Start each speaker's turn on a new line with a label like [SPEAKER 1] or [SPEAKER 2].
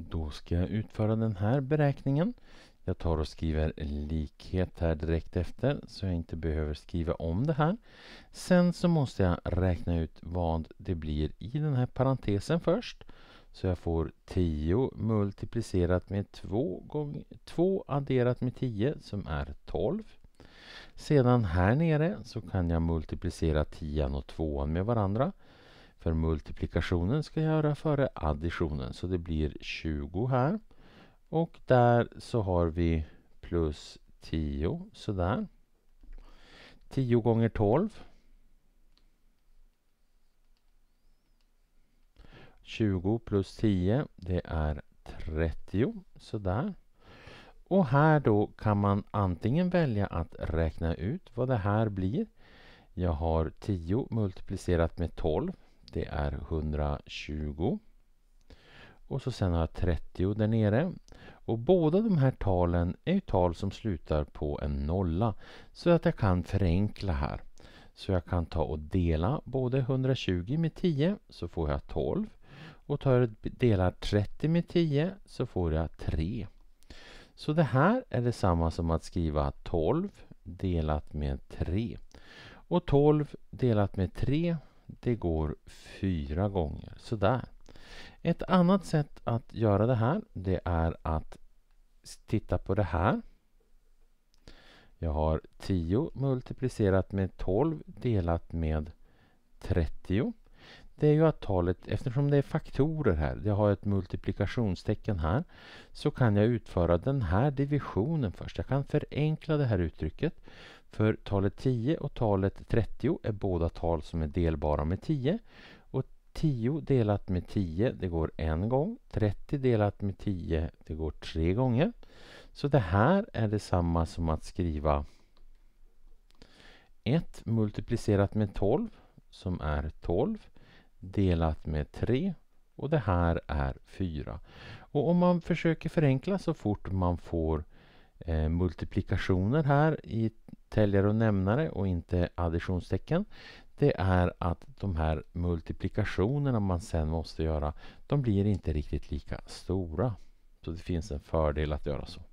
[SPEAKER 1] Då ska jag utföra den här beräkningen. Jag tar och skriver likhet här direkt efter så jag inte behöver skriva om det här. Sen så måste jag räkna ut vad det blir i den här parentesen först. Så jag får 10 multiplicerat med 2 gånger 2 adderat med 10 som är 12. Sedan här nere så kan jag multiplicera 10 och 2 med varandra. För multiplikationen ska göra före additionen så det blir 20 här. Och där så har vi plus 10 sådär. 10 gånger 12. 20 plus 10 det är 30 sådär. Och här då kan man antingen välja att räkna ut vad det här blir. Jag har 10 multiplicerat med 12 det är 120. Och så sen har jag 30 där nere. Och båda de här talen är tal som slutar på en nolla. Så att jag kan förenkla här. Så jag kan ta och dela både 120 med 10 så får jag 12. Och tar jag delar 30 med 10 så får jag 3. Så det här är detsamma som att skriva 12 delat med 3. Och 12 delat med 3 det går fyra gånger. Sådär. Ett annat sätt att göra det här det är att titta på det här. Jag har 10 multiplicerat med 12 delat med 30. Det är ju att talet, eftersom det är faktorer här, jag har ett multiplikationstecken här, så kan jag utföra den här divisionen först. Jag kan förenkla det här uttrycket. För talet 10 och talet 30 är båda tal som är delbara med 10. Och 10 delat med 10, det går en gång. 30 delat med 10, det går tre gånger. Så det här är detsamma som att skriva 1 multiplicerat med 12, som är 12, delat med 3 och det här är 4. Och om man försöker förenkla så fort man får eh, multiplikationer här i säljare och nämnare och inte additionstecken det är att de här multiplikationerna man sen måste göra de blir inte riktigt lika stora. Så det finns en fördel att göra så.